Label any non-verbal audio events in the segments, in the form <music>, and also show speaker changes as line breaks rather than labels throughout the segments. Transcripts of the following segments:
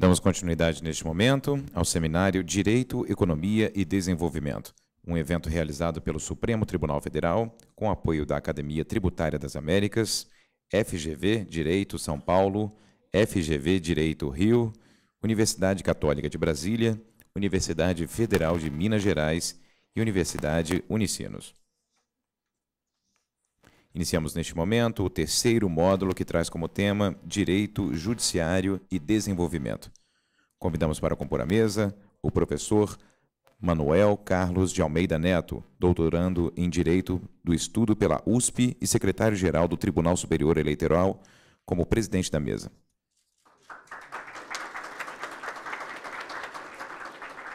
Damos continuidade neste momento ao seminário Direito, Economia e Desenvolvimento, um evento realizado pelo Supremo Tribunal Federal, com apoio da Academia Tributária das Américas, FGV Direito São Paulo, FGV Direito Rio, Universidade Católica de Brasília, Universidade Federal de Minas Gerais e Universidade Unicinos. Iniciamos neste momento o terceiro módulo que traz como tema Direito Judiciário e Desenvolvimento. Convidamos para compor a mesa o professor Manuel Carlos de Almeida Neto, doutorando em Direito do Estudo pela USP e secretário-geral do Tribunal Superior Eleitoral, como presidente da mesa.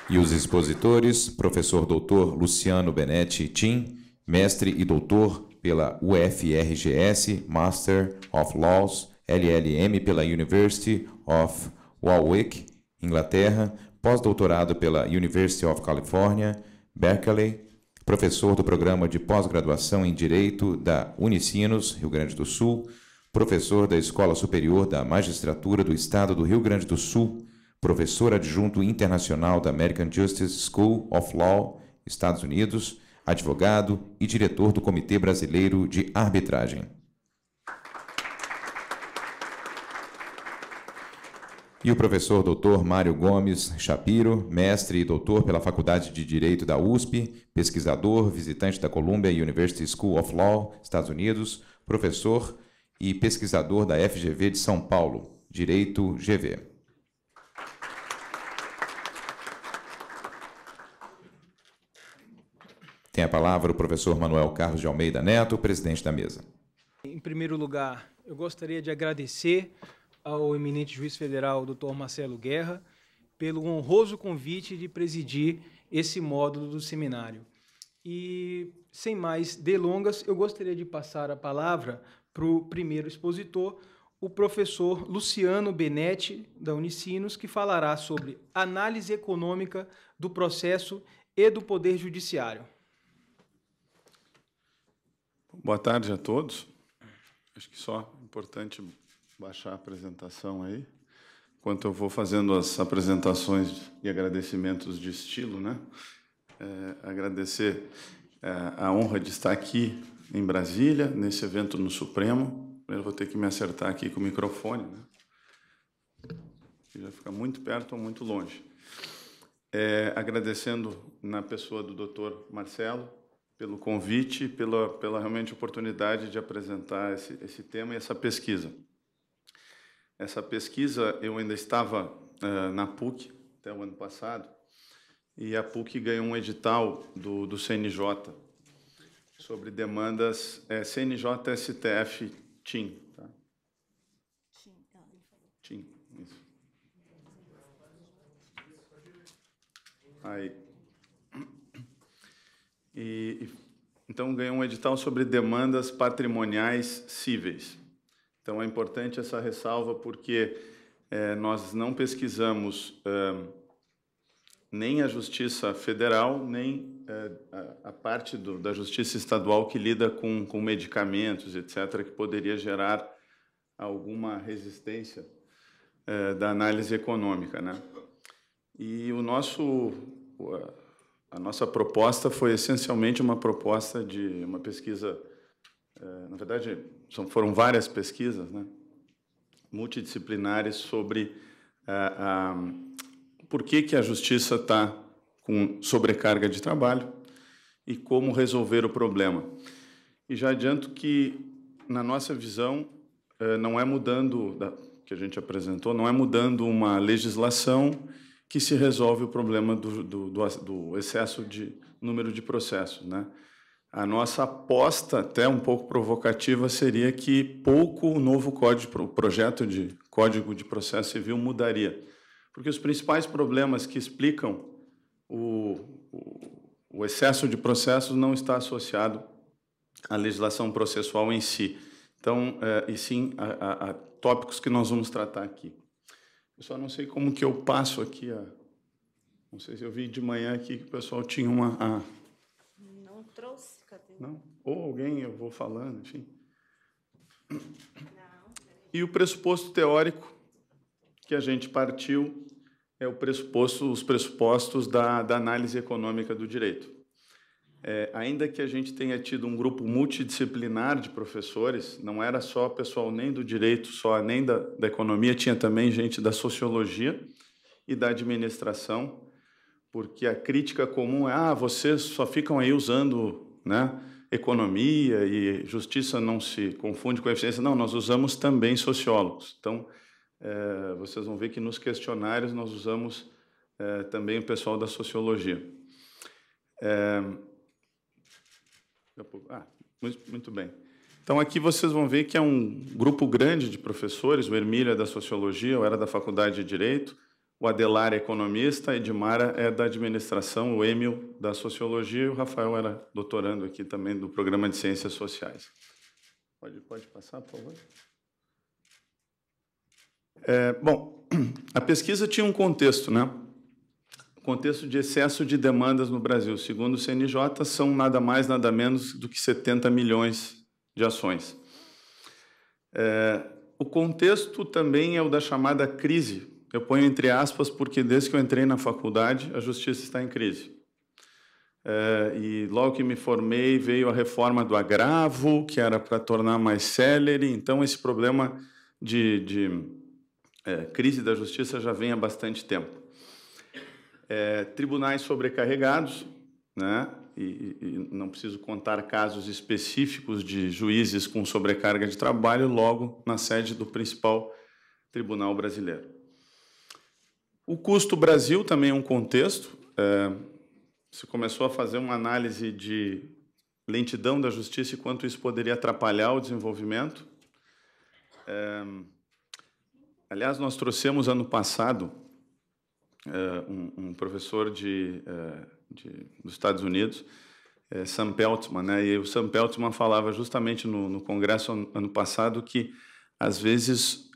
E os expositores, professor doutor Luciano Benetti Tim, mestre e doutor pela UFRGS Master of Laws, LLM pela University of Warwick, Inglaterra, pós-doutorado pela University of California, Berkeley, professor do programa de pós-graduação em Direito da Unicinos, Rio Grande do Sul, professor da Escola Superior da Magistratura do Estado do Rio Grande do Sul, professor adjunto internacional da American Justice School of Law, Estados Unidos, advogado e diretor do Comitê Brasileiro de Arbitragem. E o professor Dr. Mário Gomes Shapiro, mestre e doutor pela Faculdade de Direito da USP, pesquisador, visitante da Columbia University School of Law, Estados Unidos, professor e pesquisador da FGV de São Paulo, Direito GV. Tem a palavra o professor Manuel Carlos de Almeida Neto, presidente da mesa. Em primeiro lugar, eu gostaria de agradecer ao eminente juiz federal, doutor Marcelo Guerra, pelo honroso convite de presidir esse módulo do seminário. E, sem mais delongas, eu gostaria de passar a palavra para o primeiro expositor, o professor Luciano Benetti, da Unicinos, que falará sobre análise econômica do processo e do poder judiciário.
Boa tarde a todos. Acho que só é importante baixar a apresentação aí, enquanto eu vou fazendo as apresentações e agradecimentos de estilo, né? É, agradecer é, a honra de estar aqui em Brasília, nesse evento no Supremo. Primeiro vou ter que me acertar aqui com o microfone, né? Que já fica muito perto ou muito longe. É, agradecendo na pessoa do Dr. Marcelo, pelo convite, pela, pela realmente oportunidade de apresentar esse, esse tema e essa pesquisa. Essa pesquisa, eu ainda estava uh, na PUC até o ano passado, e a PUC ganhou um edital do, do CNJ sobre demandas é, eh, CNJ-STF-TIM. Tá? TIM, ah, isso. Aí... E, então ganhou um edital sobre demandas patrimoniais cíveis. Então é importante essa ressalva porque é, nós não pesquisamos é, nem a Justiça Federal, nem é, a, a, parte do, da Justiça Estadual que lida com, com medicamentos, etc., que poderia gerar alguma resistência da análise econômica. Né? E o nosso a nossa proposta foi essencialmente uma proposta de uma pesquisa, é, na verdade, foram várias pesquisas, né? multidisciplinares sobre é, por que, que a justiça está com sobrecarga de trabalho e como resolver o problema. E já adianto que, na nossa visão, é, não é mudando, que a gente apresentou, não é mudando uma legislação que se resolve o problema do, do, do, do excesso de número de processos. Né? A nossa aposta, até um pouco provocativa, seria que pouco o novo código, o projeto de Código de Processo Civil mudaria. Porque os principais problemas que explicam o, o, o excesso de processos não está associado à legislação processual em si. Então, é, e sim a, a, a tópicos que nós vamos tratar aqui. Eu só não sei como que eu passo aqui a. Não sei se eu vi de manhã aqui que o pessoal tinha uma. A... Não trouxe, cadê? Não? Ou alguém, eu vou falando, enfim. Não. E o pressuposto teórico que a gente partiu é o pressuposto, os pressupostos da, da análise econômica do direito. É, ainda que a gente tenha tido um grupo multidisciplinar de professores, não era só pessoal nem do direito, só nem da, da economia, tinha também gente da sociologia e da administração, porque a crítica comum é: ah, vocês só ficam aí usando né, economia e justiça não se confunde com eficiência. Não, nós usamos também sociólogos. Então, é, vocês vão ver que nos questionários nós usamos é, também o pessoal da sociologia. É, ah, muito, bem. Então, aqui vocês vão ver que é um grupo grande de professores. O Ermílio é da Sociologia, eu era da Faculdade de Direito, o Adelar é economista, a Edmara é da Administração, o Emil da Sociologia e o Rafael era doutorando aqui também do Programa de Ciências Sociais. Pode, pode passar, por favor. É, bom, <clears throat> a pesquisa tinha um contexto, né? contexto de excesso de demandas no Brasil, segundo o CNJ, são nada mais, nada menos do que 70 milhões de ações. É, o contexto também é o da chamada crise. Eu ponho entre aspas porque desde que eu entrei na faculdade, a justiça está em crise. É, e logo que me formei, veio a reforma do agravo, que era para tornar mais célere. Então, esse problema de, de é, crise da justiça já vem há bastante tempo é, tribunais sobrecarregados, né? E, e, não preciso contar casos específicos de juízes com sobrecarga de trabalho logo na sede do principal tribunal brasileiro. O custo Brasil também é um contexto. É, se começou a fazer uma análise de lentidão da justiça e quanto isso poderia atrapalhar o desenvolvimento. É, aliás, nós trouxemos ano passado uh, um, um, professor de, uh, de, dos Estados Unidos, eh, Sam Peltman, né? E o Sam Peltman falava justamente no, no congresso ano, passado que às vezes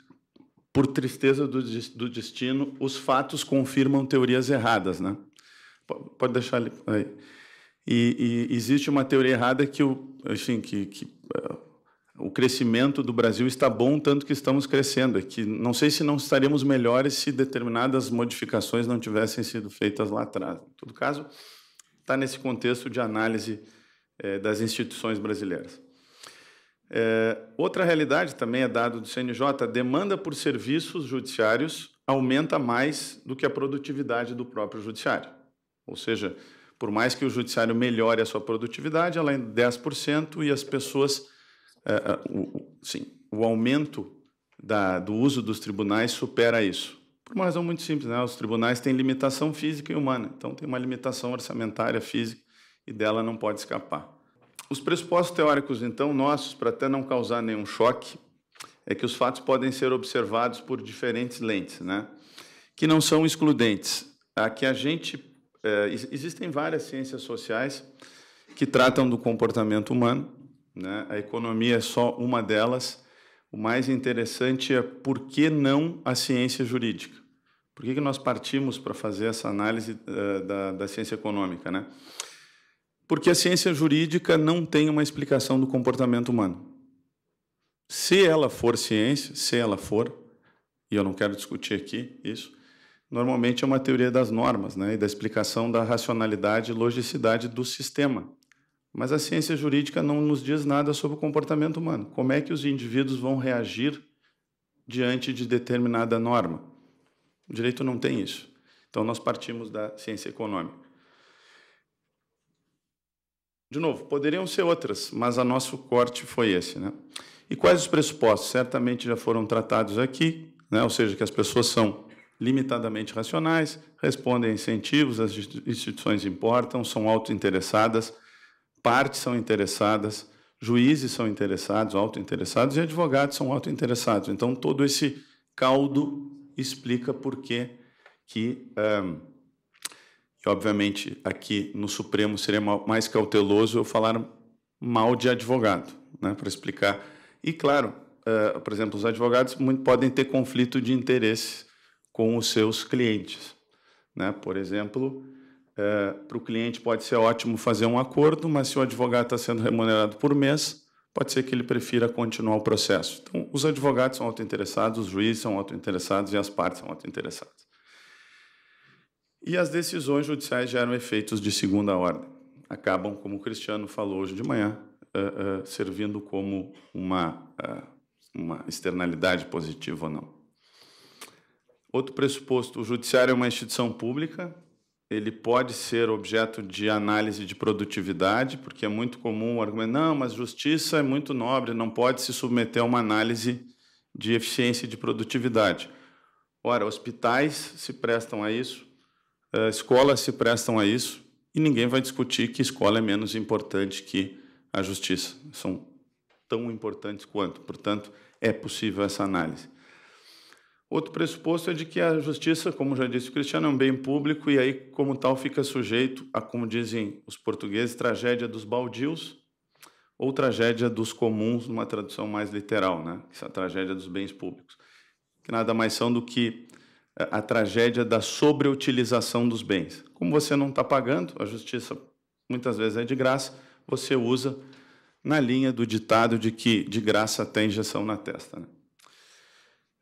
por tristeza do, do destino, os fatos confirmam teorias erradas, né? Pode, deixar ali. Aí. E, e, existe uma teoria errada que o, assim, que, que uh, o crescimento do Brasil está bom tanto que estamos crescendo. É que não sei se não estaríamos melhores se determinadas modificações não tivessem sido feitas lá atrás. Em todo caso, está nesse contexto de análise é, das instituições brasileiras. É, outra realidade também é dado do CNJ: a demanda por serviços judiciários aumenta mais do que a produtividade do próprio judiciário. Ou seja, por mais que o judiciário melhore a sua produtividade, ela é em 10% e as pessoas uh, o, sim, o aumento da, do uso dos tribunais supera isso. Por uma razão muito simples, né? os tribunais têm limitação física e humana, então tem uma limitação orçamentária física e dela não pode escapar. Os pressupostos teóricos, então, nossos, para até não causar nenhum choque, é que os fatos podem ser observados por diferentes lentes, né? que não são excludentes. A que a gente. É, existem várias ciências sociais que tratam do comportamento humano né? A economia é só uma delas. O mais interessante é por que não a ciência jurídica? Por que, que nós partimos para fazer essa análise uh, da, da, ciência econômica? Né? Porque a ciência jurídica não tem uma explicação do comportamento humano. Se ela for ciência, se ela for, e eu não quero discutir aqui isso, normalmente é uma teoria das normas né, e da explicação da racionalidade e logicidade do sistema. Mas a ciência jurídica não nos diz nada sobre o comportamento humano. Como é que os indivíduos vão reagir diante de determinada norma? O direito não tem isso. Então, nós partimos da ciência econômica. De novo, poderiam ser outras, mas o nosso corte foi esse. Né? E quais os pressupostos? Certamente já foram tratados aqui, né? ou seja, que as pessoas são limitadamente racionais, respondem a incentivos, as instituições importam, são autointeressadas interessadas partes são interessadas, juízes são interessados, autointeressados e advogados são autointeressados. Então, todo esse caldo explica por que, que um, e obviamente aqui no Supremo seria mais cauteloso eu falar mal de advogado, né, para explicar. E claro, uh, por exemplo, os advogados muito podem ter conflito de interesses com os seus clientes, né? Por exemplo, é, eh, para o cliente pode ser ótimo fazer um acordo, mas se o advogado está sendo remunerado por mês, pode ser que ele prefira continuar o processo. Então, os advogados são autointeressados, os juízes são autointeressados e as partes são autointeressadas. E as decisões judiciais geram efeitos de segunda ordem. Acabam, como o Cristiano falou hoje de manhã, uh, uh, servindo como uma, uh, uma externalidade positiva ou não. Outro pressuposto: o judiciário é uma instituição pública, ele pode ser objeto de análise de produtividade, porque é muito comum o argumento, não, mas justiça é muito nobre, não pode se submeter a uma análise de eficiência e de produtividade. Ora, hospitais se prestam a isso, eh, escolas se prestam a isso, e ninguém vai discutir que escola é menos importante que a justiça. São tão importantes quanto. Portanto, é possível essa análise. Outro pressuposto é de que a justiça, como já disse o Cristiano, é um bem público e aí, como tal, fica sujeito a, como dizem os portugueses, tragédia dos baldios ou tragédia dos comuns, numa tradução mais literal, né? que é a tragédia dos bens públicos, que nada mais são do que eh, a tragédia da sobreutilização dos bens. Como você não está pagando, a justiça muitas vezes é de graça, você usa na linha do ditado de que de graça tem injeção na testa. Né?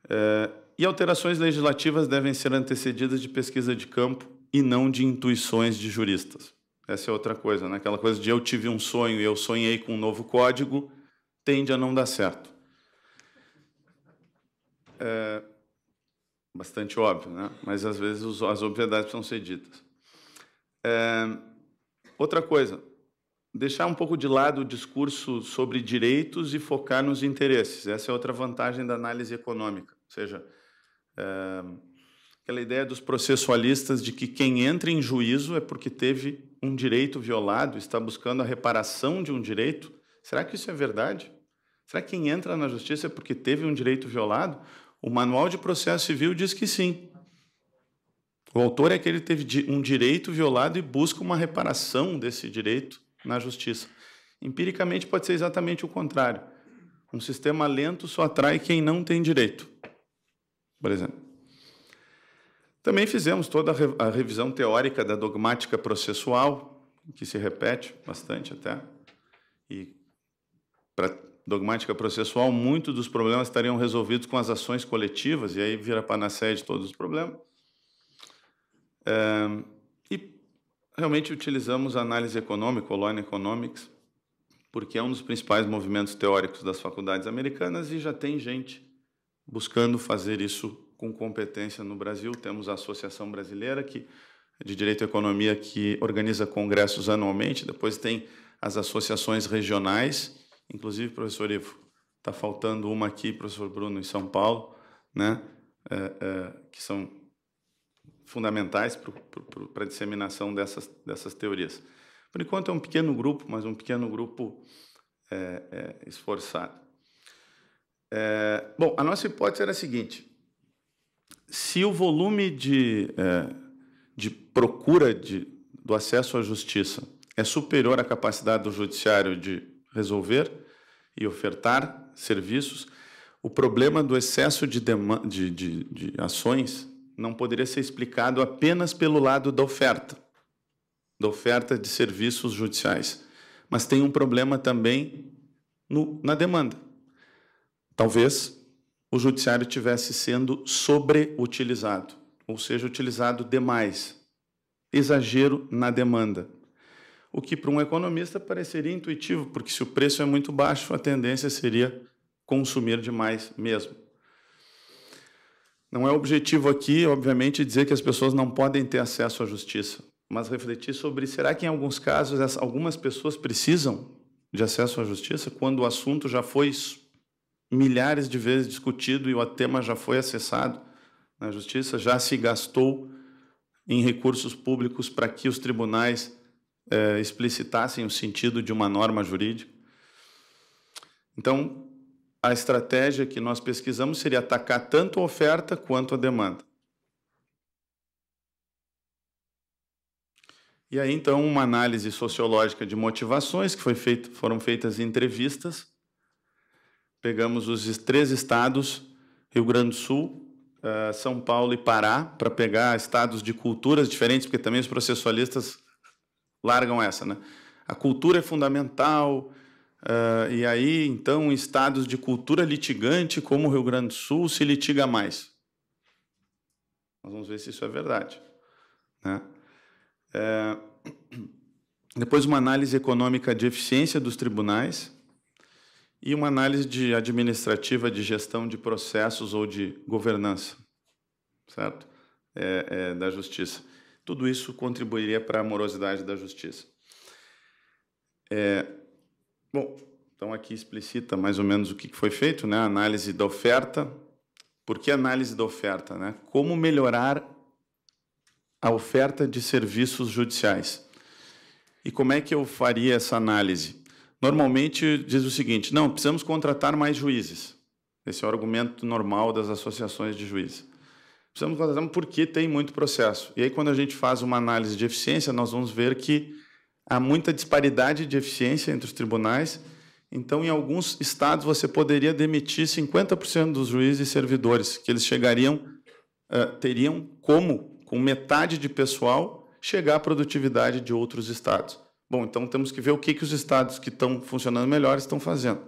É, e alterações legislativas devem ser antecedidas de pesquisa de campo e não de intuições de juristas. Essa é outra coisa, né? Aquela coisa de eu tive um sonho e eu sonhei com um novo código tende a não dar certo. É bastante óbvio, né? Mas às vezes as obviedades precisam ser ditas. É... Outra coisa, deixar um pouco de lado o discurso sobre direitos e focar nos interesses. Essa é outra vantagem da análise econômica. Ou seja, é, aquela ideia dos processualistas de que quem entra em juízo é porque teve um direito violado, está buscando a reparação de um direito. Será que isso é verdade? Será que quem entra na justiça é porque teve um direito violado? O Manual de Processo Civil diz que sim. O autor é aquele que teve um direito violado e busca uma reparação desse direito na justiça. Empiricamente pode ser exatamente o contrário. Um sistema lento só atrai quem não tem direito por exemplo. Também fizemos toda a revisão teórica da dogmática processual, que se repete bastante até. E para dogmática processual, muitos dos problemas estariam resolvidos com as ações coletivas, e aí vira panaceia de todos os problemas. É, e realmente utilizamos a análise econômica, o Law Economics, porque é um dos principais movimentos teóricos das faculdades americanas e já tem gente buscando fazer isso com competência no Brasil. Temos a Associação Brasileira que, é de Direito e Economia que organiza congressos anualmente, depois tem as associações regionais, inclusive, professor Ivo, está faltando uma aqui, professor Bruno, em São Paulo, né? É, é, que são fundamentais para a disseminação dessas, dessas teorias. Por enquanto é um pequeno grupo, mas um pequeno grupo é, é esforçado. É, bom, a nossa hipótese era a seguinte: se o volume de, é, de procura de, do acesso à justiça é superior à capacidade do judiciário de resolver e ofertar serviços, o problema do excesso de, de, de, de ações não poderia ser explicado apenas pelo lado da oferta, da oferta de serviços judiciais, mas tem um problema também no, na demanda. Talvez o judiciário tivesse sendo sobreutilizado, ou seja, utilizado demais, exagero na demanda. O que para um economista pareceria intuitivo, porque se o preço é muito baixo, a tendência seria consumir demais mesmo. Não é objetivo aqui, obviamente, dizer que as pessoas não podem ter acesso à justiça, mas refletir sobre será que em alguns casos algumas pessoas precisam de acesso à justiça quando o assunto já foi milhares de vezes discutido e o tema já foi acessado na justiça, já se gastou em recursos públicos para que os tribunais é, explicitassem o sentido de uma norma jurídica. Então, a estratégia que nós pesquisamos seria atacar tanto a oferta quanto a demanda. E aí, então, uma análise sociológica de motivações, que foi feito, foram feitas entrevistas Pegamos os três estados, Rio Grande do Sul, eh, São Paulo e Pará, para pegar estados de culturas diferentes, porque também os processualistas largam essa, né? A cultura é fundamental, eh, e aí, então, estados de cultura litigante, como o Rio Grande do Sul, se litiga mais. Nós vamos ver se isso é verdade. Né? É... <clears throat> Depois, uma análise econômica de eficiência dos tribunais, e uma análise de administrativa de gestão de processos ou de governança, certo? É, é, da justiça. Tudo isso contribuiria para a morosidade da justiça. É, bom, então aqui explicita mais ou menos o que foi feito, né? A análise da oferta. Por que análise da oferta, né? Como melhorar a oferta de serviços judiciais. E como é que eu faria essa análise? normalmente diz o seguinte: não, precisamos contratar mais juízes. Esse é o argumento normal das associações de juízes. Precisamos contratar porque tem muito processo. E aí, quando a gente faz uma análise de eficiência, nós vamos ver que há muita disparidade de eficiência entre os tribunais. Então, em alguns estados, você poderia demitir 50% dos juízes e servidores, que eles chegariam, uh, teriam como, com metade de pessoal, chegar à produtividade de outros estados. Bom, então temos que ver o que, que os estados que estão funcionando melhor estão fazendo.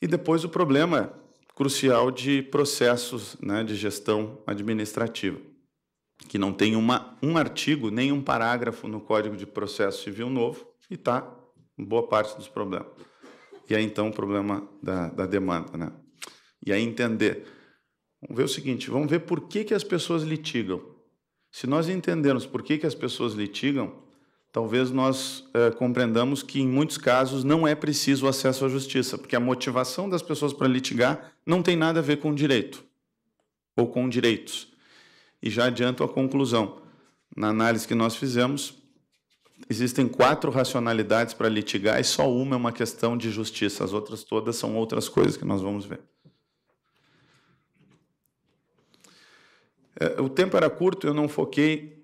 E depois o problema é crucial de processos né, de gestão administrativa, que não tem uma, um artigo, nem um parágrafo no Código de Processo Civil novo, e está boa parte dos problemas. E aí, então, o problema da, da demanda. Né? E aí, entender. Vamos ver o seguinte, vamos ver por que, que as pessoas litigam. Se nós entendermos por que, que as pessoas litigam, talvez nós eh, compreendamos que, em muitos casos, não é preciso o acesso à justiça, porque a motivação das pessoas para litigar não tem nada a ver com direito ou com direitos. E já adianto a conclusão. Na análise que nós fizemos, existem quatro racionalidades para litigar e só uma é uma questão de justiça. As outras todas são outras coisas que nós vamos ver. Eh, o tempo era curto, eu não foquei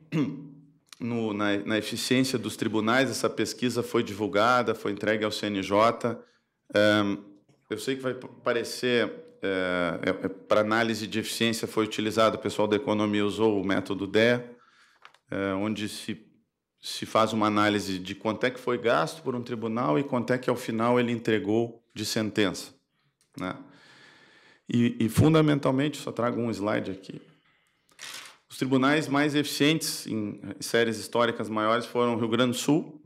no, na, na, eficiência dos tribunais, essa pesquisa foi divulgada, foi entregue ao CNJ. Um, eu sei que vai parecer eh, é, é, para análise de eficiência foi utilizado, o pessoal da economia usou o método DE, eh, é, onde se, se faz uma análise de quanto é que foi gasto por um tribunal e quanto é que ao final ele entregou de sentença. Né? E, e fundamentalmente, só trago um slide aqui, os tribunais mais eficientes em séries históricas maiores foram o Rio Grande do Sul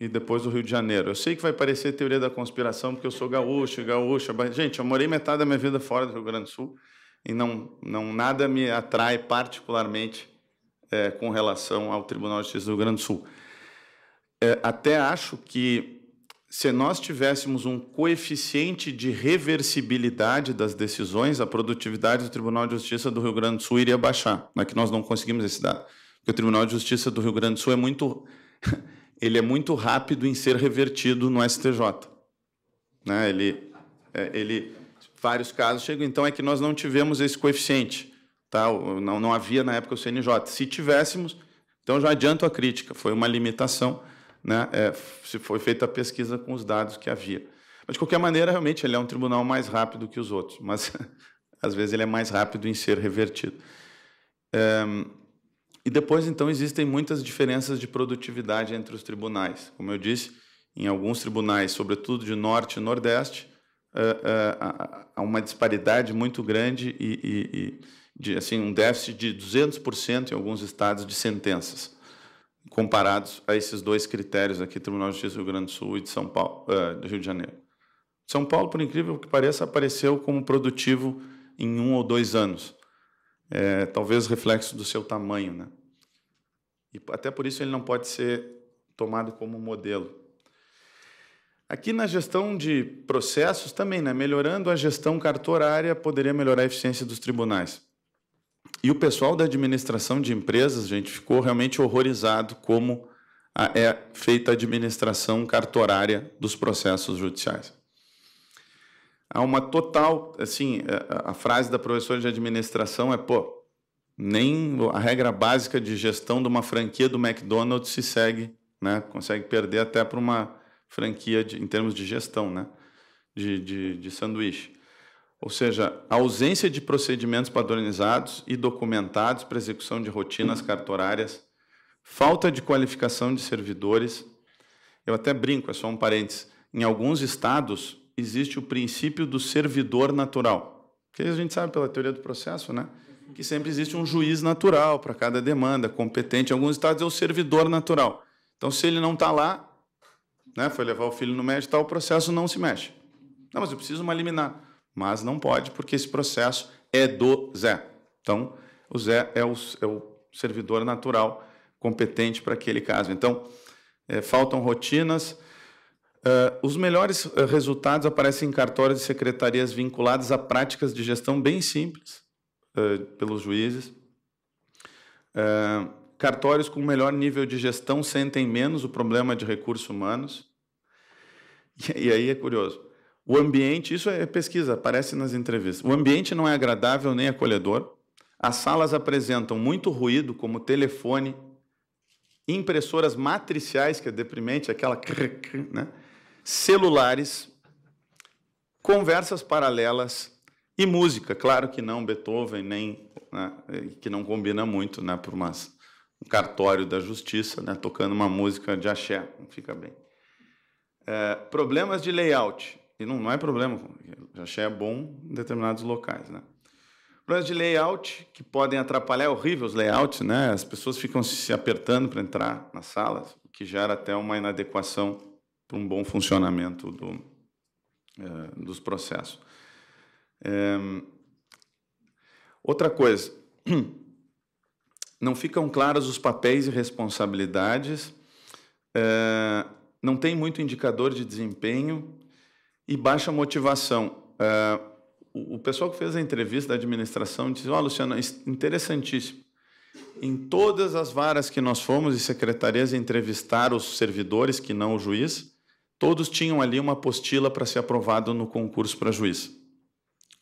e depois o Rio de Janeiro. Eu sei que vai parecer teoria da conspiração, porque eu sou gaúcho, gaúcha. Gente, eu morei metade da minha vida fora do Rio Grande do Sul e não, não nada me atrai particularmente é, com relação ao Tribunal de Justiça do Rio Grande do Sul. É, até acho que se nós tivéssemos um coeficiente de reversibilidade das decisões, a produtividade do Tribunal de Justiça do Rio Grande do Sul iria baixar. Não é que nós não conseguimos esse dado. Porque o Tribunal de Justiça do Rio Grande do Sul é muito. <laughs> ele é muito rápido em ser revertido no STJ. Né? Ele, é, ele, vários casos chegam. Então é que nós não tivemos esse coeficiente. Tá? Não, não havia na época o CNJ. Se tivéssemos, então já adianto a crítica, foi uma limitação né, é, se foi feita a pesquisa com os dados que havia. Mas, de qualquer maneira, realmente, ele é um tribunal mais rápido que os outros, mas <laughs> às vezes ele é mais rápido em ser revertido. É, e depois, então, existem muitas diferenças de produtividade entre os tribunais. Como eu disse, em alguns tribunais, sobretudo de norte e nordeste, eh, eh, há uma disparidade muito grande e, e, e de, assim, um déficit de 200% em alguns estados de sentenças comparados a esses dois critérios aqui, Tribunal de Justiça do Rio Grande do Sul e de São Paulo, uh, do Rio de Janeiro. São Paulo, por incrível que pareça, apareceu como produtivo em um ou dois anos. É, talvez reflexo do seu tamanho, né? E até por isso ele não pode ser tomado como modelo. Aqui na gestão de processos também, né? melhorando a gestão cartorária, poderia melhorar a eficiência dos tribunais. E o pessoal da administração de empresas, gente, ficou realmente horrorizado como ah, é feita a administração cartorária dos processos judiciais. Há uma total, assim, é, a frase da professora de administração é, pô, nem a regra básica de gestão de uma franquia do McDonald's se segue, né? Consegue perder até para uma franquia de, em termos de gestão, né? De, de, de sanduíche. Ou seja, a ausência de procedimentos padronizados e documentados para execução de rotinas cartorárias, falta de qualificação de servidores. Eu até brinco, é só um parênteses. Em alguns estados existe o princípio do servidor natural, que a gente sabe pela teoria do processo, né? Que sempre existe um juiz natural para cada demanda, competente. Em alguns estados é o servidor natural. Então, se ele não está lá, né, foi levar o filho no médico, tal, tá, o processo não se mexe. Não, mas eu preciso uma liminar mas não pode porque esse processo é do Zé. Então, o Zé é o, é o servidor natural competente para aquele caso. Então, é, faltam rotinas. Uh, os melhores é, resultados aparecem em cartórios e secretarias vinculadas a práticas de gestão bem simples uh, pelos juízes. Uh, cartórios com melhor nível de gestão sentem menos o problema de recursos humanos. E, <laughs> e aí é curioso. O ambiente, isso é pesquisa, aparece nas entrevistas. O ambiente não é agradável nem acolhedor. As salas apresentam muito ruído, como telefone, impressoras matriciais, que é deprimente, aquela cr, né? celulares, conversas paralelas e música. Claro que não Beethoven, nem né? que não combina muito né? por umas, um cartório da justiça, né? tocando uma música de axé, não fica bem. É, problemas de layout. E não, não é problema, já é bom em determinados locais, né? Problemas de layout que podem atrapalhar, é horrível os layouts, né? As pessoas ficam se apertando para entrar nas salas, o que gera até uma inadequação para um bom funcionamento do, é, dos processos. É, outra coisa, <clears throat> não ficam claros os papéis e responsabilidades, é, não tem muito indicador de desempenho e baixa motivação. É, o pessoal que fez a entrevista da administração disse: Ó, Luciana, Luciano, é interessantíssimo. Em todas as varas que nós fomos e secretarias entrevistar os servidores, que não o juiz, todos tinham ali uma apostila para ser aprovado no concurso para juiz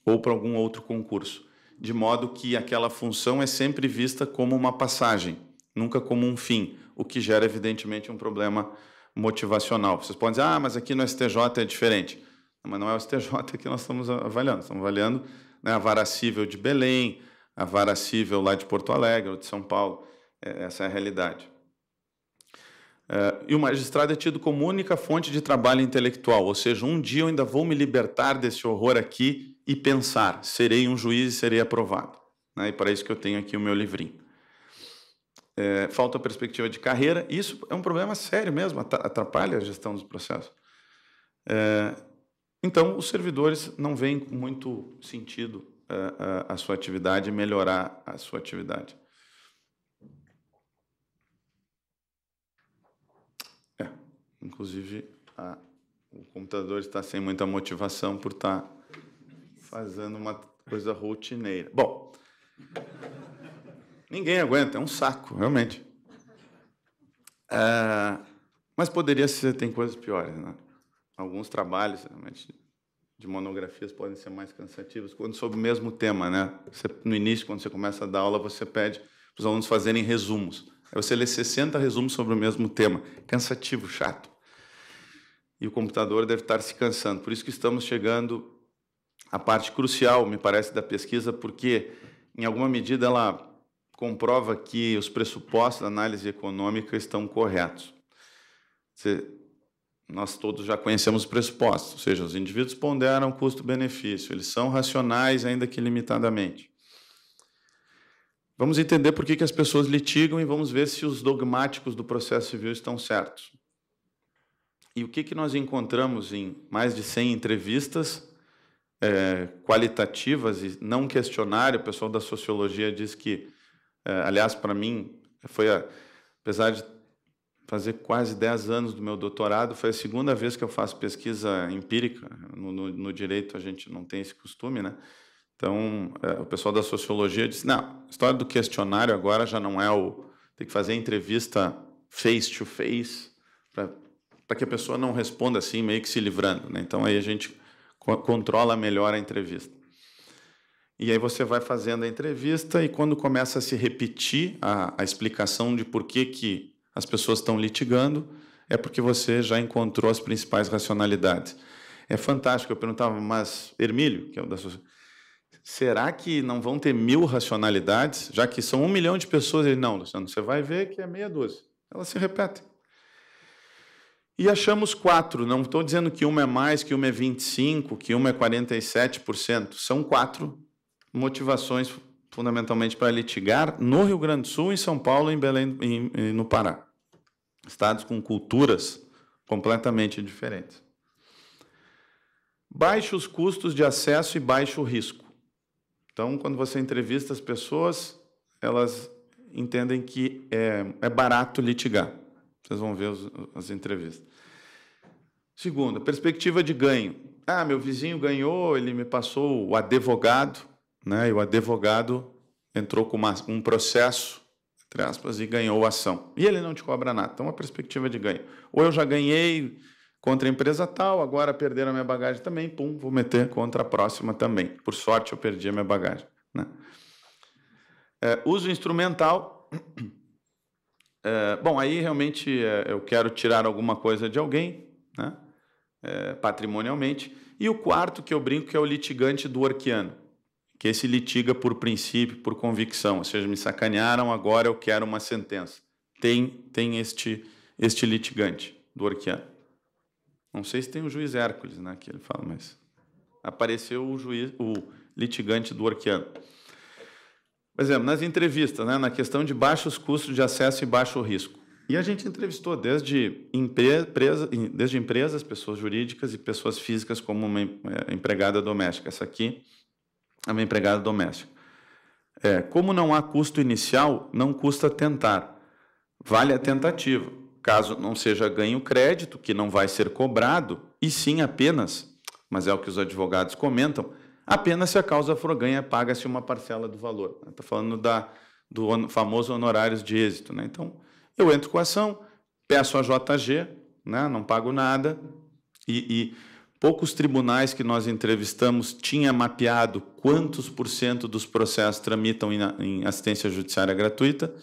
ou para algum outro concurso, de modo que aquela função é sempre vista como uma passagem, nunca como um fim, o que gera evidentemente um problema motivacional. Vocês podem dizer: "Ah, mas aqui no STJ é diferente". Né, mas não é o STJ <laughs> que nós estamos avaliando. Estamos avaliando né, a vara cível de Belém, a vara cível lá de Porto Alegre, ou de São Paulo. É, essa é a realidade. É, e o magistrado é tido como única fonte de trabalho intelectual, ou seja, um dia eu ainda vou me libertar desse horror aqui e pensar, serei um juiz e serei aprovado. Né? E para isso que eu tenho aqui o meu livrinho. É, falta perspectiva de carreira, isso é um problema sério mesmo, atrapalha a gestão dos processos. É, então, os servidores não veem com muito sentido a, é, é, a sua atividade, melhorar a sua atividade. É, inclusive, a, o computador está sem muita motivação por estar tá fazendo uma coisa rotineira. Bom, ninguém aguenta, é um saco, realmente. É, mas poderia ser, tem coisas piores, né? alguns trabalhos realmente de monografias podem ser mais cansativos quando sobre o mesmo tema, né? Você, no início, quando você começa a dar aula, você pede para os alunos fazerem resumos. Aí você lê 60 resumos sobre o mesmo tema. Cansativo, chato. E o computador deve estar se cansando. Por isso que estamos chegando à parte crucial, me parece, da pesquisa, porque, em alguma medida, ela comprova que os pressupostos da análise econômica estão corretos. Você nós todos já conhecemos os pressupostos, ou seja, os indivíduos ponderam custo-benefício, eles são racionais, ainda que limitadamente. Vamos entender por que, que as pessoas litigam e vamos ver se os dogmáticos do processo civil estão certos. E o que, que nós encontramos em mais de 100 entrevistas é, qualitativas e não questionário, o pessoal da sociologia diz que, é, aliás, para mim, foi a, apesar de fazer quase 10 anos do meu doutorado. Foi a segunda vez que eu faço pesquisa empírica. No, no, no direito a gente não tem esse costume, né? Então, é, o pessoal da sociologia disse: não, a história do questionário agora já não é o. Tem que fazer entrevista face to face para que a pessoa não responda assim, meio que se livrando. Né? Então, aí a gente co controla melhor a entrevista. E aí você vai fazendo a entrevista e quando começa a se repetir a, a explicação de por que, que as pessoas estão litigando, é porque você já encontrou as principais racionalidades. É fantástico. Eu perguntava, mas Hermílio, que é o da sua. será que não vão ter mil racionalidades, já que são um milhão de pessoas? Ele, não, Luciano, você vai ver que é meia dúzia. Elas se repetem. E achamos quatro. Não estou dizendo que uma é mais, que uma é 25, que uma é 47%. São quatro motivações fundamentalmente para litigar no Rio Grande do Sul, em São Paulo, em Belém no Pará estados com culturas completamente diferentes. Baixos custos de acesso e baixo risco. Então, quando você entrevista as pessoas, elas entendem que é, é barato litigar. Vocês vão ver os, as entrevistas. Segundo, perspectiva de ganho. Ah, meu vizinho ganhou, ele me passou o advogado, né? E o advogado entrou com uma, um processo entre aspas, e ganhou a ação. E ele não te cobra nada. Então, uma perspectiva de ganho. Ou eu já ganhei contra a empresa tal, agora perderam a minha bagagem também, pum, vou meter contra a próxima também. Por sorte, eu perdi a minha bagagem. Né? É, uso instrumental. É, bom, aí realmente é, eu quero tirar alguma coisa de alguém, né? É, patrimonialmente. E o quarto que eu brinco que é o litigante do orquiano que esse litiga por princípio, por convicção, ou seja, me sacanearam, agora eu quero uma sentença. Tem, tem este, este litigante do Orquiano. Não sei se tem o juiz Hércules, né, que ele fala, mas apareceu o juiz, o litigante do Orquiano. Por exemplo, nas entrevistas, né, na questão de baixos custos de acesso e baixo risco. E a gente entrevistou desde, empresa, desde empresas, pessoas jurídicas e pessoas físicas, como uma é, empregada doméstica. Essa aqui a minha empregada doméstica. É, como não há custo inicial, não custa tentar. Vale a tentativa, caso não seja ganho crédito, que não vai ser cobrado, e sim apenas, mas é o que os advogados comentam, apenas se a causa for ganha, paga-se uma parcela do valor. Está falando da, do famoso honorários de êxito. Né? Então, eu entro com a ação, peço a JG, né? não pago nada, e, e Poucos tribunais que nós entrevistamos tinha mapeado quantos por cento dos processos tramitam em, assistência judiciária gratuita.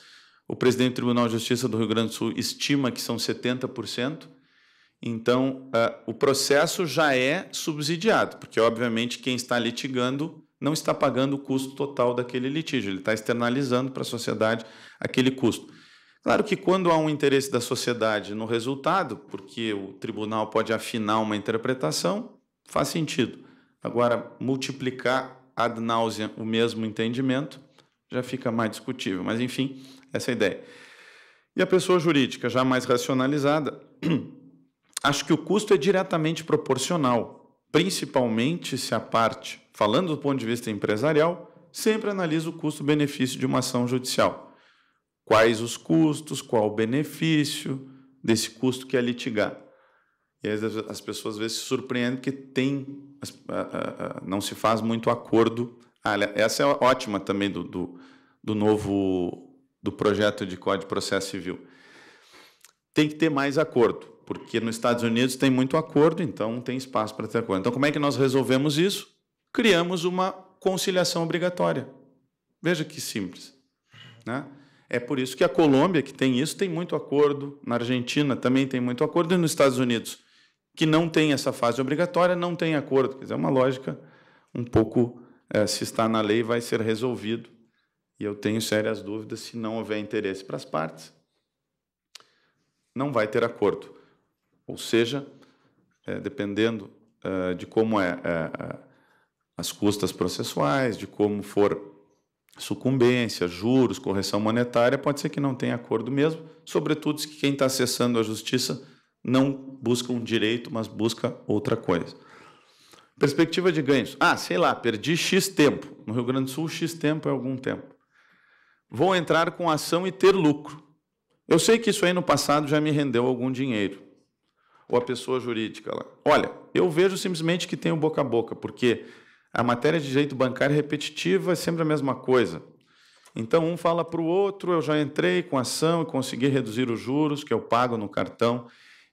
O presidente do Tribunal de Justiça do Rio Grande do Sul estima que são 70%. Então, uh, o processo já é subsidiado, porque, obviamente, quem está litigando não está pagando o custo total daquele litígio, ele está externalizando para a sociedade aquele custo. Claro que quando há um interesse da sociedade no resultado, porque o tribunal pode afinar uma interpretação, faz sentido. Agora, multiplicar ad nauseam o mesmo entendimento já fica mais discutível. Mas, enfim, essa é a ideia. E a pessoa jurídica, já mais racionalizada, <clears throat> acho que o custo é diretamente proporcional, principalmente se a parte, falando do ponto de vista empresarial, sempre analisa o custo-benefício de uma ação judicial quais os custos, qual o benefício desse custo que é litigar. E as, as pessoas às vezes se surpreendem que tem, não se faz muito acordo. Ah, essa é ótima também do, do, do novo do projeto de Código de Processo Civil. Tem que ter mais acordo, porque nos Estados Unidos tem muito acordo, então tem espaço para ter acordo. Então, como é que nós resolvemos isso? Criamos uma conciliação obrigatória. Veja que simples. Né? É por isso que a Colômbia, que tem isso, tem muito acordo, na Argentina também tem muito acordo, e nos Estados Unidos, que não tem essa fase obrigatória, não tem acordo. Quer dizer, é uma lógica um pouco, é, se está na lei, vai ser resolvido. E eu tenho sérias dúvidas se não houver interesse para as partes, não vai ter acordo. Ou seja, é, dependendo é, de como é, é, é as custas processuais, de como for sucumbência, juros, correção monetária, pode ser que não tenha acordo mesmo, sobretudo se quem está acessando a justiça não busca um direito, mas busca outra coisa. Perspectiva de ganhos. Ah, sei lá, perdi X tempo. No Rio Grande do Sul, X tempo é algum tempo. Vou entrar com ação e ter lucro. Eu sei que isso aí no passado já me rendeu algum dinheiro. Ou a pessoa jurídica lá. Olha, eu vejo simplesmente que tem boca a boca, porque a matéria de direito bancário é repetitiva é sempre a mesma coisa. Então, um fala para o outro: eu já entrei com ação e consegui reduzir os juros que eu pago no cartão.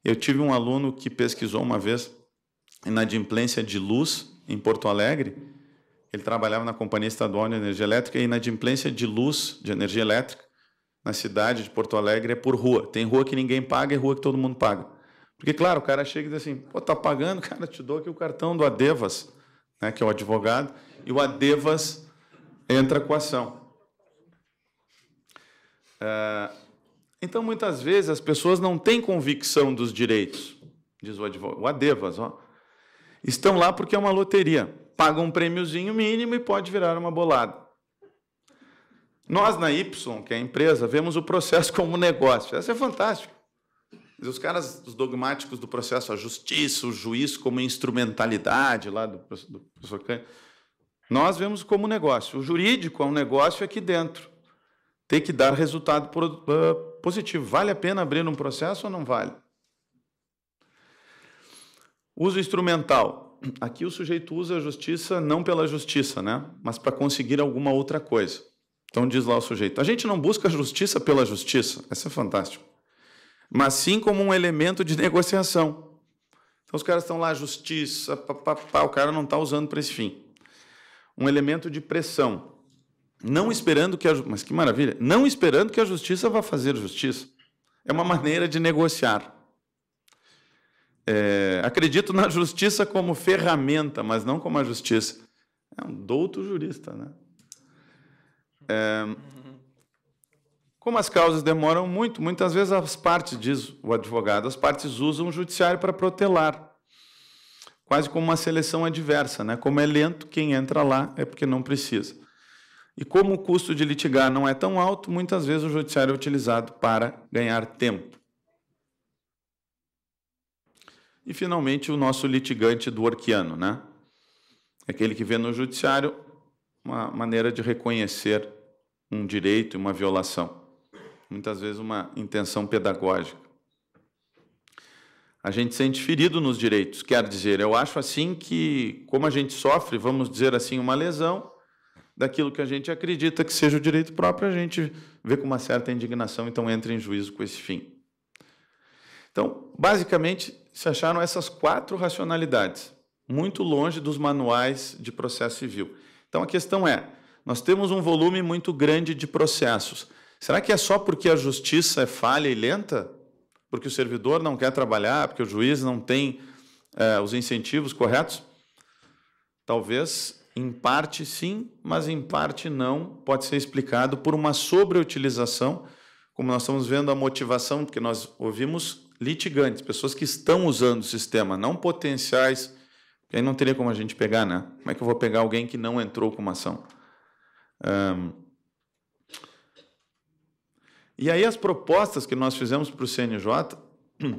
Eu tive um aluno que pesquisou uma vez inadimplência de luz em Porto Alegre. Ele trabalhava na Companhia Estadual de Energia Elétrica e inadimplência de luz de energia elétrica na cidade de Porto Alegre é por rua. Tem rua que ninguém paga e rua que todo mundo paga. Porque, claro, o cara chega e diz assim: pô, tá pagando, <laughs> cara, te dou aqui o cartão do Adevas né, que é o advogado, e o Adevas entra com a ação. É, então, muitas vezes, as pessoas não têm convicção dos direitos, diz o advogado. O Adevas, ó. Estão lá porque é uma loteria. Pagam um prêmiozinho mínimo e pode virar uma bolada. Nós, na Y, que é a empresa, vemos o processo <laughs> como negócio. Essa é fantástica. Os caras, os dogmáticos do processo, a justiça, o juiz como instrumentalidade lá do, do professor Kahn, nós vemos como negócio. O jurídico é um negócio aqui dentro. Tem que dar resultado ah, positivo. Vale a pena abrir um processo ou não vale? Uso instrumental. Aqui o sujeito usa a justiça não pela justiça, né? mas para conseguir alguma outra coisa. Então diz lá o sujeito: a gente não busca justiça pela justiça. Essa é fantástico mas sim como um elemento de negociação. Então os caras estão lá, justiça, pá, pá, pá, o cara não está usando para esse fim. Um elemento de pressão. Não esperando que a, mas que maravilha, não esperando que a justiça vá fazer justiça. É uma maneira de negociar. É, acredito na justiça como ferramenta, mas não como a justiça. É um douto jurista, né? É, como as causas demoram muito, muitas vezes as partes, diz o advogado, as partes usam o judiciário para protelar. Quase como uma seleção adversa, né? Como é lento, quem entra lá é porque não precisa. E como o custo de litigar não é tão alto, muitas vezes o judiciário é utilizado para ganhar tempo. E finalmente o nosso litigante do orquiano, né? É aquele que vê no judiciário uma maneira de reconhecer um direito e uma violação muitas vezes uma intenção pedagógica. A gente sente ferido nos direitos, quer dizer, eu acho assim que, como a gente sofre, vamos dizer assim, uma lesão daquilo que a gente acredita que seja o direito próprio, a gente vê com uma certa indignação, então entra em juízo com esse fim. Então, basicamente, se acharam essas quatro racionalidades, muito longe dos manuais de processo civil. Então, a questão é: nós temos um volume muito grande de processos. Será que é só porque a justiça é falha e lenta? Porque o servidor não quer trabalhar, porque o juiz não tem é, os incentivos corretos? Talvez em parte sim, mas em parte não, pode ser explicado por uma sobreutilização, como nós estamos vendo a motivação, porque nós ouvimos litigantes, pessoas que estão usando o sistema, não potenciais. Aí não teria como a gente pegar, né? Como é que eu vou pegar alguém que não entrou com uma ação? Um, e aí as propostas que nós fizemos para o CNJ, <clears throat>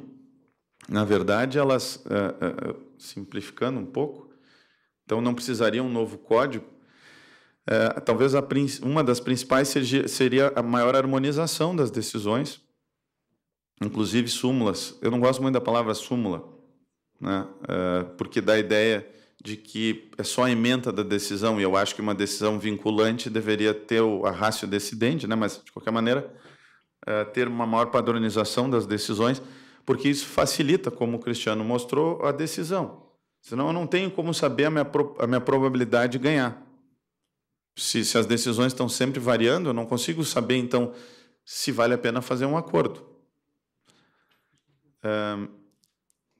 na verdade, elas, eh, eh, eh, simplificando um pouco, então não precisaria um novo código, é, talvez a, uma das principais seja, seria a maior harmonização das decisões, inclusive súmulas. Eu não gosto muito da palavra súmula, né? É, porque dá a ideia de que é só a ementa da decisão, e eu acho que uma decisão vinculante deveria ter o, a ratio decidente, né? mas de qualquer maneira, eh, ter uma maior padronização das decisões, porque isso facilita, como o Cristiano mostrou, a decisão. Senão eu não tenho como saber a minha, pro, a minha probabilidade de ganhar. Se, se as decisões estão sempre variando, eu não consigo saber, então, se vale a pena fazer um acordo.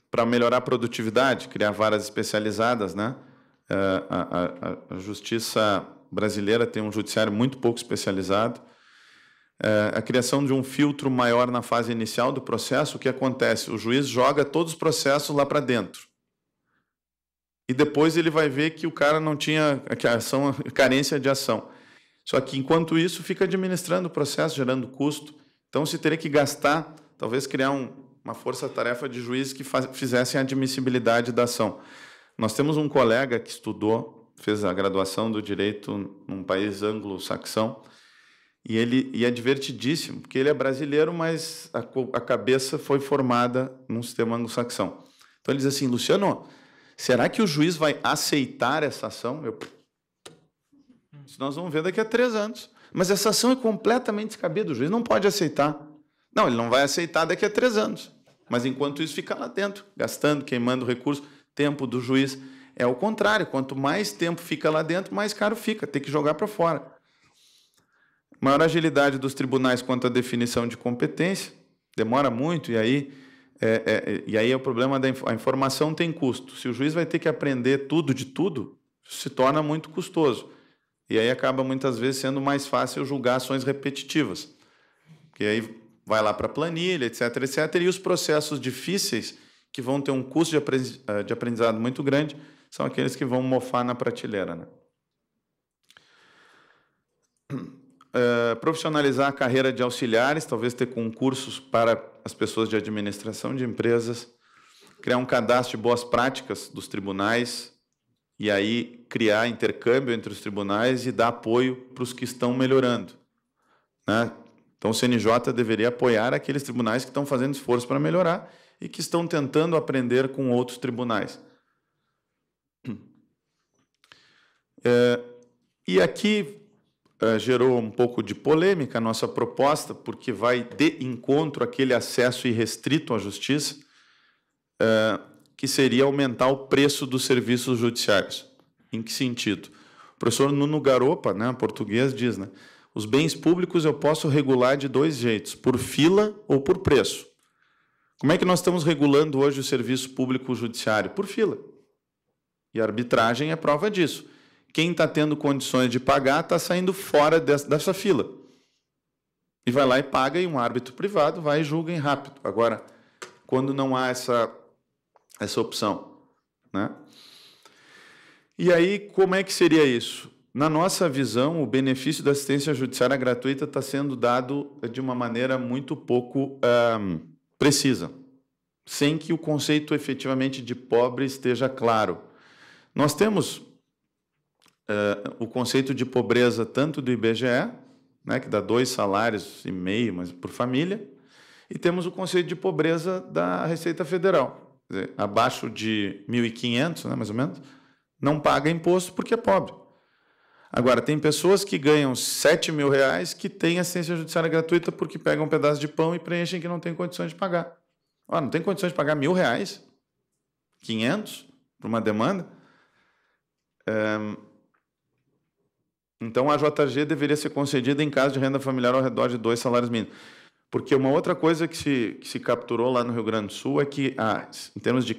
para melhorar a produtividade, criar varas especializadas, né? Uh, a, a, a, justiça brasileira tem um judiciário muito pouco especializado. Eh, a criação de um filtro maior na fase inicial do processo, o que acontece? O juiz joga todos os processos lá para dentro. E depois ele vai ver que o cara não tinha que a ação, <laughs> carência de ação. Só que enquanto isso fica administrando o processo, gerando custo. Então se teria que gastar, talvez criar um, uma força-tarefa de juízes que fizessem a admissibilidade da ação. Nós temos um colega que estudou, fez a graduação do direito num país anglo-saxão, e ele e é divertidíssimo, porque ele é brasileiro, mas a, a cabeça foi formada num sistema anglo-saxão. Então ele diz assim: Luciano, será que o juiz vai aceitar essa ação? Eu, isso nós vamos ver daqui a três anos. Mas essa ação é completamente descabida, o juiz não pode aceitar. Não, ele não vai aceitar daqui a três anos. Mas enquanto isso, fica lá dentro, gastando, queimando recurso, tempo do juiz. É o contrário, quanto mais tempo fica lá dentro, mais caro fica, tem que jogar para fora. Maior agilidade dos tribunais quanto à definição de competência, demora muito e aí é, é, é e aí é o problema da inf informação tem custo. Se o juiz vai ter que aprender tudo de tudo, se torna muito custoso. E aí acaba muitas vezes sendo mais fácil julgar ações repetitivas. Porque aí vai lá para a planilha, etc, etc. E os processos difíceis, que vão ter um custo eh, de aprendizado muito grande, são aqueles que vão mofar na prateleira. Né? Eh, profissionalizar a carreira de auxiliares, talvez ter concursos para as pessoas de administração de empresas, criar um cadastro de boas práticas dos tribunais e aí criar intercâmbio entre os tribunais e dar apoio para os que estão melhorando. Né? Então, o CNJ deveria apoiar aqueles tribunais que estão fazendo esforço para melhorar e que estão tentando aprender com outros tribunais. É, <clears throat> e aqui ah, gerou um pouco de polêmica a nossa proposta, porque vai de encontro aquele acesso irrestrito à justiça, ah, que seria aumentar o preço dos serviços judiciários. Em que sentido? O professor Nuno Garopa, né, português, diz, né, os bens públicos eu posso regular de dois jeitos, por fila ou por preço. Como é que nós estamos regulando hoje o serviço público judiciário? Por fila. E a arbitragem é prova disso quem está tendo condições de pagar está saindo fora dessa, dessa, fila. E vai lá e paga, e um árbitro privado vai e julga em rápido. Agora, quando não há essa, essa opção. Né? E aí, como é que seria isso? Na nossa visão, o benefício da assistência judiciária gratuita está sendo dado de uma maneira muito pouco um, precisa, sem que o conceito efetivamente de pobre esteja claro. Nós temos uh, o conceito de pobreza tanto do IBGE, né, que dá dois salários e meio mas por família, e temos o conceito de pobreza da Receita Federal. Dizer, abaixo de 1.500, né, mais ou menos, não paga imposto porque é pobre. Agora, tem pessoas que ganham 7 mil reais que têm assistência judiciária gratuita porque pegam um pedaço de pão e preenchem que não tem condições de pagar. Ó, não tem condições de pagar mil reais? 500 para uma demanda? Então, a JG deveria ser concedida em caso de renda familiar ao redor de dois salários mínimos. Porque uma outra coisa que se, que se capturou lá no Rio Grande do Sul é que, ah, em termos de.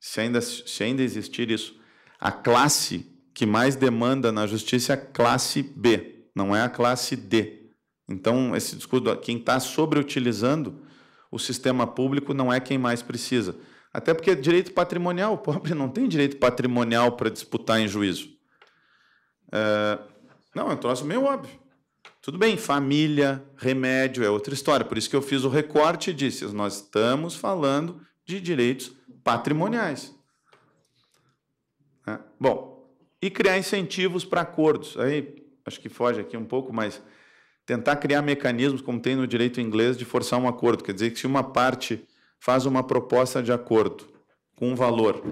Se ainda, se ainda existir isso, a classe que mais demanda na justiça é a classe B, não é a classe D. Então, esse discurso, quem está sobreutilizando o sistema público não é quem mais precisa. Até porque é direito patrimonial, o pobre não tem direito patrimonial para disputar em juízo. É, não, é um troço meio óbvio. Tudo bem, família, remédio é outra história. Por isso que eu fiz o recorte e disse: nós estamos falando de direitos patrimoniais. É. Bom, e criar incentivos para acordos. Aí acho que foge aqui um pouco, mas tentar criar mecanismos, como tem no direito inglês, de forçar um acordo. Quer dizer que se uma parte faz uma proposta de acordo com um valor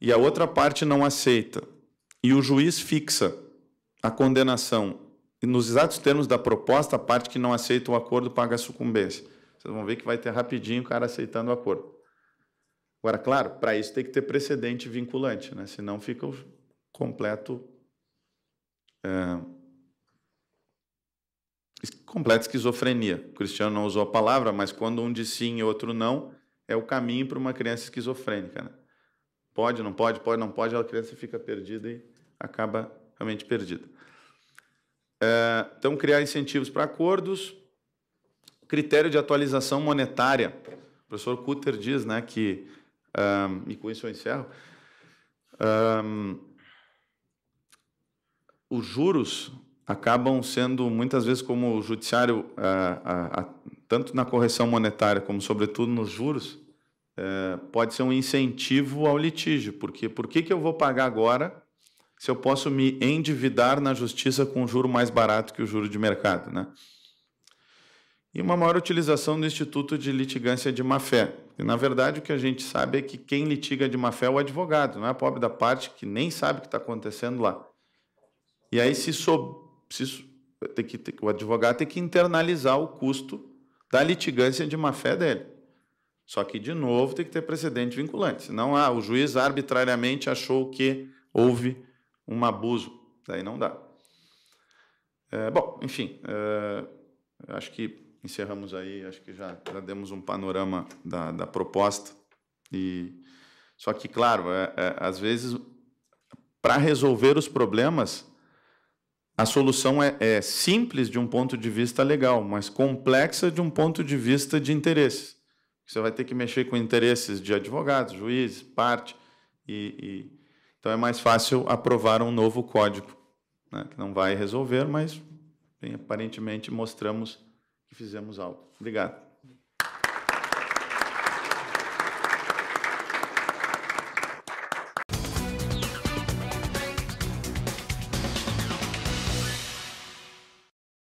e a outra parte não aceita e o juiz fixa a condenação, nos exatos termos da proposta, a parte que não aceita o acordo paga a sucumbência. Vocês vão ver que vai ter rapidinho o cara aceitando o acordo. Agora, claro, para isso tem que ter precedente vinculante, né? senão fica o completo. É, completa esquizofrenia. O Cristiano não usou a palavra, mas quando um diz sim e outro não, é o caminho para uma criança esquizofrênica. Né? Pode, não pode, pode, não pode, a criança fica perdida e acaba realmente perdida. É, então, criar incentivos para acordos. Critério de atualização monetária. O professor Kutter diz né, que, um, e com isso eu encerro, um, os juros acabam sendo muitas vezes como o judiciário, a, a, a, tanto na correção monetária como sobretudo nos juros, é, pode ser um incentivo ao litígio, porque por que, que eu vou pagar agora se eu posso me endividar na justiça com um juro mais barato que o juro de mercado, né? E uma maior utilização do Instituto de Litigância de Má-Fé. E, na verdade, o que a gente sabe é que quem litiga de má-fé é o advogado, não é a pobre da parte que nem sabe o que está acontecendo lá. E aí, se, sob, se tem que, o advogado tem que internalizar o custo da litigância de má-fé dele. Só que, de novo, tem que ter precedente vinculante. Senão, ah, o juiz arbitrariamente achou que houve um abuso. Daí não dá. É, bom, enfim, é, acho que encerramos aí, acho que já, já demos um panorama da, da proposta. E, só que, claro, é, é às vezes, para resolver os problemas, a solução é, é simples de um ponto de vista legal, mas complexa de um ponto de vista de interesses. Você vai ter que mexer com interesses de advogados, juízes, parte, e, então é mais fácil aprovar um novo código, né? que não vai resolver, mas bem, aparentemente mostramos que fizemos algo. Obrigado.